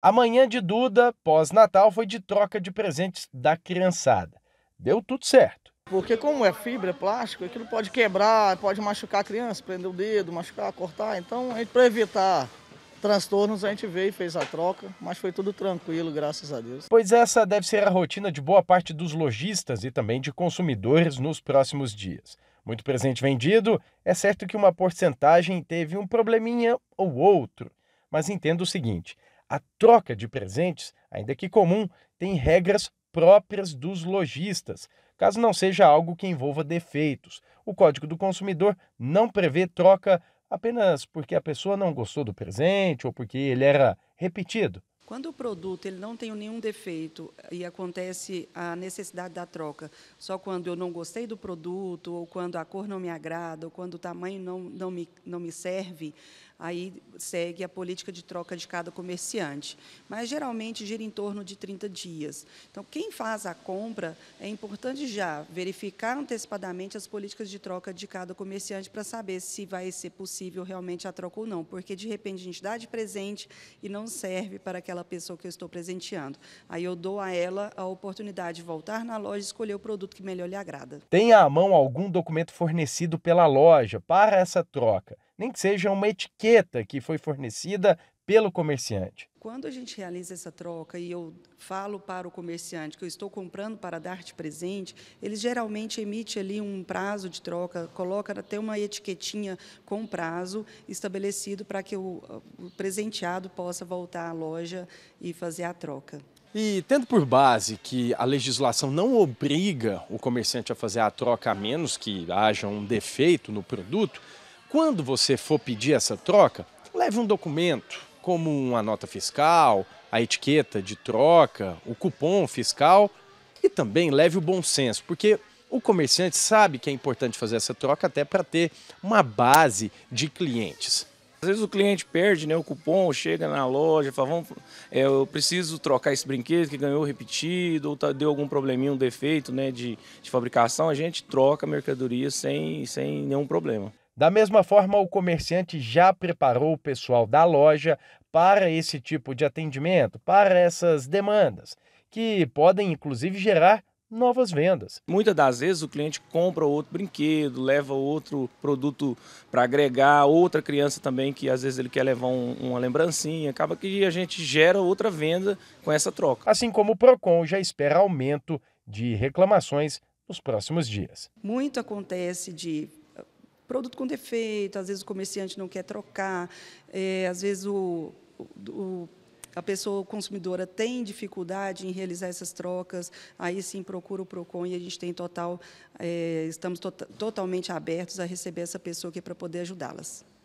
Amanhã de Duda, pós-Natal, foi de troca de presentes da criançada. Deu tudo certo. Porque como é fibra, é plástico, aquilo pode quebrar, pode machucar a criança, prender o dedo, machucar, cortar. Então, para evitar transtornos, a gente veio e fez a troca, mas foi tudo tranquilo, graças a Deus. Pois essa deve ser a rotina de boa parte dos lojistas e também de consumidores nos próximos dias. Muito presente vendido, é certo que uma porcentagem teve um probleminha ou outro. Mas entenda o seguinte: a troca de presentes, ainda que comum, tem regras próprias dos lojistas, caso não seja algo que envolva defeitos. O Código do Consumidor não prevê troca apenas porque a pessoa não gostou do presente ou porque ele era repetido. Quando o produto ele não tem nenhum defeito e acontece a necessidade da troca, só quando eu não gostei do produto, ou quando a cor não me agrada, ou quando o tamanho não, não, me, não me serve, aí segue a política de troca de cada comerciante. Mas geralmente gira em torno de 30 dias. Então, quem faz a compra, é importante já verificar antecipadamente as políticas de troca de cada comerciante para saber se vai ser possível realmente a troca ou não, porque de repente a gente dá de presente e não serve para aquela pessoa que eu estou presenteando. Aí eu dou a ela a oportunidade de voltar na loja e escolher o produto que melhor lhe agrada. Tenha à mão algum documento fornecido pela loja para essa troca nem que seja uma etiqueta que foi fornecida pelo comerciante. Quando a gente realiza essa troca e eu falo para o comerciante que eu estou comprando para dar de presente, ele geralmente emite ali um prazo de troca, coloca até uma etiquetinha com prazo estabelecido para que o, o presenteado possa voltar à loja e fazer a troca. E tendo por base que a legislação não obriga o comerciante a fazer a troca a menos que haja um defeito no produto, quando você for pedir essa troca, leve um documento, como uma nota fiscal, a etiqueta de troca, o cupom fiscal e também leve o bom senso, porque o comerciante sabe que é importante fazer essa troca até para ter uma base de clientes. Às vezes o cliente perde né, o cupom, chega na loja, fala, vamos, é, eu preciso trocar esse brinquedo que ganhou repetido, ou tá, deu algum probleminha, um defeito né, de, de fabricação, a gente troca a mercadoria sem, sem nenhum problema. Da mesma forma, o comerciante já preparou o pessoal da loja para esse tipo de atendimento, para essas demandas, que podem inclusive gerar novas vendas. Muitas das vezes o cliente compra outro brinquedo, leva outro produto para agregar, outra criança também que às vezes ele quer levar um, uma lembrancinha, acaba que a gente gera outra venda com essa troca. Assim como o Procon já espera aumento de reclamações nos próximos dias. Muito acontece de produto com defeito, às vezes o comerciante não quer trocar, é, às vezes o, o a pessoa consumidora tem dificuldade em realizar essas trocas, aí sim procura o PROCON e a gente tem total, é, estamos to tota, totalmente abertos a receber essa pessoa aqui para poder ajudá-las.